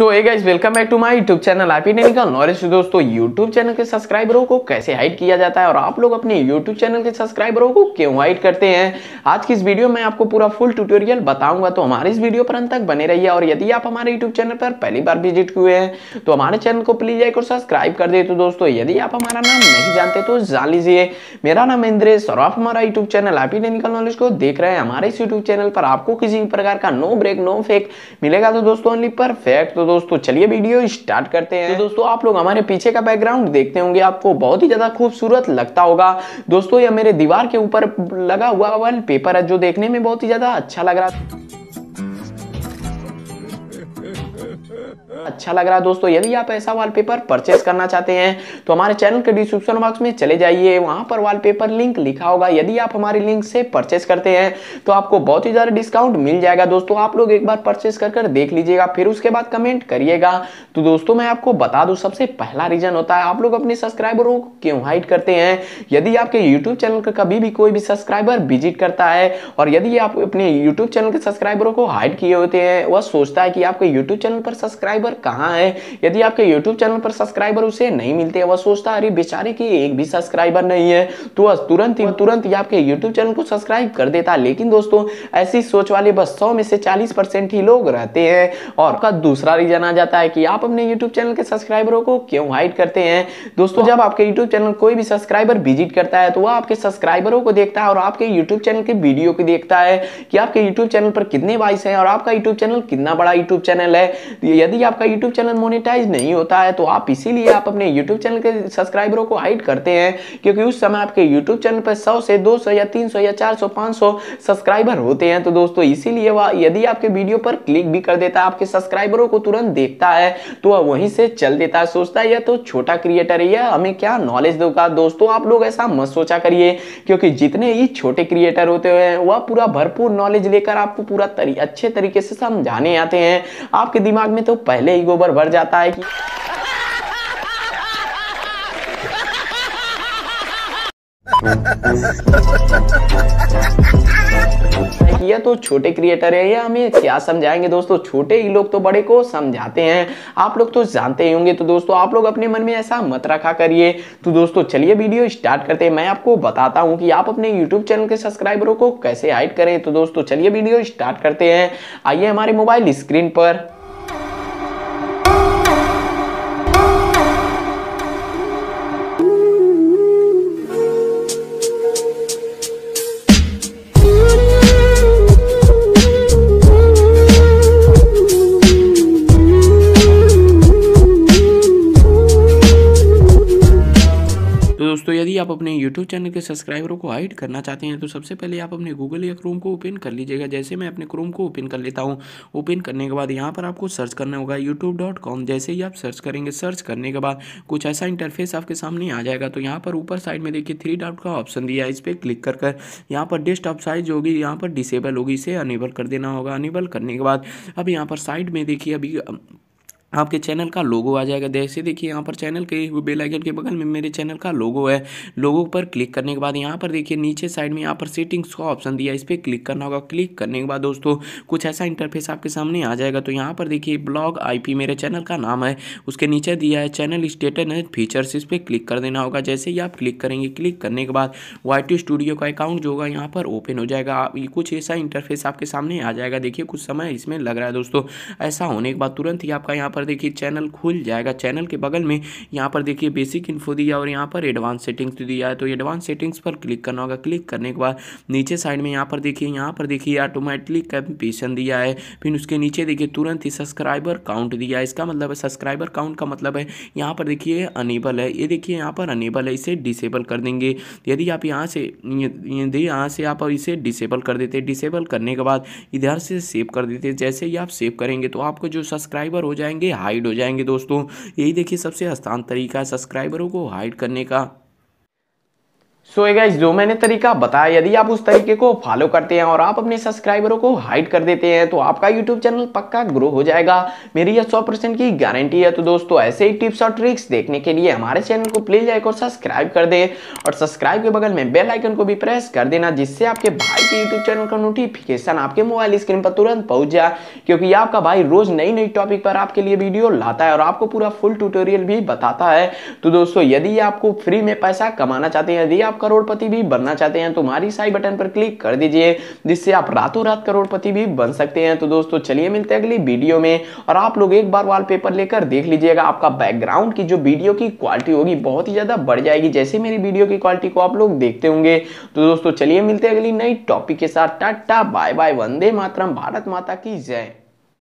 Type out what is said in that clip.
So hey guys welcome back to my YouTube channel आप ही निकल नॉलेज दोस्तों यूट्यूब चैनल के सब्सक्राइबरों को कैसे हाइड किया जाता है और आप लोग अपने यूट्यूब चैनल के सब्सक्राइबरों को क्यों हाइड करते हैं आज की इस वीडियो में आपको पूरा फुल ट्यूटोरियल बताऊंगा तो हमारे इस वीडियो पर अंत तक बने रहिए और यदि आप हमारे यूट्यूब चैनल पर पहली बार विजिट हुए हैं तो हमारे चैनल को प्लीज एक और सब्सक्राइब कर दे तो दोस्तों यदि आप हमारा नाम नहीं जानते तो जान लीजिए मेरा नाम इंद्रेश और आप हमारा यूट्यूब चैनल आप ही निकल नॉलेज को देख रहे हैं हमारे इस यूट्यूब चैनल पर आपको किसी भी प्रकार का नो ब्रेक नो फेक मिलेगा तो दोस्तों ओनली परफेक्ट दोस्तों चलिए वीडियो स्टार्ट करते हैं तो दोस्तों आप लोग हमारे पीछे का बैकग्राउंड देखते होंगे आपको बहुत ही ज़्यादा खूबसूरत लगता होगा दोस्तों यह मेरे दीवार के ऊपर लगा हुआ वाल पेपर है जो देखने में बहुत ही ज़्यादा अच्छा लग रहा था हाँ। अच्छा लग रहा है दोस्तों यदि आप ऐसा वॉलपेपर परचेस करना चाहते हैं तो हमारे चैनल के डिस्क्रिप्शन बॉक्स में चले जाइए वहां पर वॉलपेपर लिंक लिखा होगा यदि आप हमारे लिंक से परचेस करते हैं तो आपको बहुत ही ज़्यादा डिस्काउंट मिल जाएगा दोस्तों आप लोग एक बार परचेस कर कर देख लीजिएगा फिर उसके बाद कमेंट करिएगा तो दोस्तों मैं आपको बता दू सबसे पहला रीजन होता है आप लोग अपने सब्सक्राइबरों को क्यों हाइड करते हैं यदि आपके यूट्यूब चैनल का कभी भी कोई भी सब्सक्राइबर विजिट करता है और यदि आप अपने यूट्यूब चैनल के सब्सक्राइबरों को हाइड किए होते हैं वह सोचता है कि आपके यूट्यूब चैनल पर सब्सक्राइबर सब्सक्राइबर कहाँ है यदि आपके यूट्यूब चैनल पर सब्सक्राइबर उसे नहीं मिलते वह सोचता अरे बेचारे की एक भी सब्सक्राइबर नहीं है तो तुरंत ही तुरंत ही आपके यूट्यूब चैनल को सब्सक्राइब कर देता लेकिन दोस्तों ऐसी सोच वाले बस सौ में से चालीस ही लोग रहते हैं और का दूसरा रीजन आ जाता है कि आप अपने यूट्यूब चैनल के सब्सक्राइबरों को क्यों हाइड करते हैं दोस्तों जब आपके यूट्यूब चैनल कोई भी सब्सक्राइबर विजिट करता है तो वह आपके सब्सक्राइबरों को देखता है और आपके यूट्यूब चैनल के वीडियो को देखता है कि आपके यूट्यूब चैनल पर कितने वाइस हैं और आपका यूट्यूब चैनल कितना बड़ा यूट्यूब चैनल है यदि आप आपका YouTube चैनल मोनिटाइज नहीं होता है तो आप इसीलिए आप अपने YouTube चैनल के सब्सक्राइबरों को हाइड करते हैं क्योंकि उस समय आपके YouTube चैनल पर 100 से 200 या 300 या 400 500 सब्सक्राइबर होते हैं तो दोस्तों इसीलिए वह यदि आपके वीडियो पर क्लिक भी कर देता है आपके सब्सक्राइबरों को तुरंत देखता है तो वह वहीं से चल देता है सोचता है यह तो छोटा क्रिएटर है यह हमें क्या नॉलेज देगा दोस्तों आप लोग ऐसा मत सोचा करिए क्योंकि जितने ही छोटे क्रिएटर होते हैं वह पूरा भरपूर नॉलेज लेकर आपको पूरा अच्छे तरीके से समझाने आते हैं आपके दिमाग में तो पहले पहले ही गोबर भर जाता है कि किया तो छोटे क्रिएटर है या हमें क्या समझाएंगे दोस्तों छोटे ही लोग तो बड़े को समझाते हैं आप लोग तो जानते ही होंगे तो दोस्तों आप लोग अपने मन में ऐसा मत रखा करिए तो दोस्तों चलिए वीडियो स्टार्ट करते हैं मैं आपको बताता हूं कि आप अपने यूट्यूब चैनल के सब्सक्राइबरों को कैसे हाइड करें तो दोस्तों चलिए वीडियो स्टार्ट करते हैं आइए हमारे मोबाइल स्क्रीन पर दोस्तों यदि आप अपने YouTube चैनल के सब्सक्राइबरों को हाइड करना चाहते हैं तो सबसे पहले आप अपने Google या Chrome को ओपन कर लीजिएगा जैसे मैं अपने Chrome को ओपन कर लेता हूँ ओपन करने के बाद यहाँ पर आपको सर्च करना होगा यूट्यूब जैसे ही आप सर्च करेंगे सर्च करने के बाद कुछ ऐसा इंटरफेस आपके सामने आ जाएगा तो यहाँ पर ऊपर साइड में देखिए थ्री डॉट का ऑप्शन दिया है इस पर क्लिक कर कर यहाँ पर डेस्कटॉप साइज होगी यहाँ पर डिसेबल होगी इसे अनेबल कर देना होगा अनेबल करने के बाद अब यहाँ पर साइड में देखिए अभी आपके चैनल का लोगो आ जाएगा जैसे देखिए यहाँ पर चैनल के बेल आइकन के बगल में मेरे चैनल का लोगो है लोगो पर क्लिक करने के बाद यहाँ पर देखिए नीचे साइड में यहाँ पर सेटिंग्स का ऑप्शन दिया इस पर क्लिक करना होगा क्लिक करने के बाद दोस्तों कुछ ऐसा इंटरफेस आपके सामने आ जाएगा तो यहाँ पर देखिए ब्लॉग आई मेरे चैनल का नाम है उसके नीचे दिया है चैनल स्टेटस एंड फीचर्स इस पर क्लिक कर देना होगा जैसे ही आप क्लिक करेंगे क्लिक करने के बाद वाई स्टूडियो का अकाउंट जो होगा यहाँ पर ओपन हो जाएगा कुछ ऐसा इंटरफेस आपके सामने आ जाएगा देखिए कुछ समय इसमें लग रहा है दोस्तों ऐसा होने के बाद तुरंत ही आपका यहाँ पर पर देखिए चैनल खुल जाएगा चैनल के बगल में यहाँ पर देखिए बेसिक इन्फो दिया और यहाँ पर एडवांस सेटिंग्स भी दिया है तो एडवांस सेटिंग्स पर क्लिक करना होगा क्लिक करने के बाद नीचे साइड में यहाँ पर देखिए यहाँ पर देखिए ऑटोमेटिकली कैम्पेशन दिया है फिर उसके नीचे देखिए तुरंत ही सब्सक्राइबर काउंट दिया है इसका मतलब है सब्सक्राइबर काउंट का मतलब है यहाँ पर देखिए अनेबल है ये देखिए यहाँ पर अनेबल है इसे डिसेबल कर देंगे यदि आप यहाँ से यदि यहाँ से आप इसे डिसेबल कर देते डिसेबल करने के बाद इधर से सेव कर देते जैसे ही आप सेव करेंगे तो आपको जो सब्सक्राइबर हो जाएंगे हाइड हो जाएंगे दोस्तों यही देखिए सबसे आसान तरीका है सब्सक्राइबरों को हाइड करने का सो so, जो मैंने तरीका बताया यदि आप उस तरीके को फॉलो करते हैं और आप अपने सब्सक्राइबरों को हाइड कर देते हैं तो आपका यूट्यूब चैनल पक्का ग्रो हो जाएगा मेरी यह सौ परसेंट की गारंटी है तो दोस्तों ऐसे ही टिप्स और ट्रिक्स देखने के लिए हमारे चैनल को प्लीज लाइक और सब्सक्राइब कर दे और सब्सक्राइब के बगल में बेलाइकन को भी प्रेस कर देना जिससे आपके भाई के यूट्यूब चैनल का नोटिफिकेशन आपके मोबाइल स्क्रीन पर तुरंत पहुंच जाए क्योंकि आपका भाई रोज नई नई टॉपिक पर आपके लिए वीडियो लाता है और आपको पूरा फुल ट्यूटोरियल भी बताता है तो दोस्तों यदि आपको फ्री में पैसा कमाना चाहते हैं यदि आप करोड़पति भी बनना चाहते हैं तो हमारी साई बटन पर क्लिक कर दीजिए जिससे आप रातों रात करोड़पति भी बन सकते हैं तो दोस्तों चलिए मिलते हैं अगली वीडियो में और आप लोग एक बार वॉलपेपर लेकर देख लीजिएगा आपका बैकग्राउंड की जो वीडियो की क्वालिटी होगी बहुत ही ज़्यादा बढ़ जाएगी जैसे मेरी वीडियो की क्वालिटी को आप लोग देखते होंगे तो दोस्तों चलिए मिलते हैं अगली नई टॉपिक के साथ टाटा बाय बाय वंदे मातरम भारत माता की जय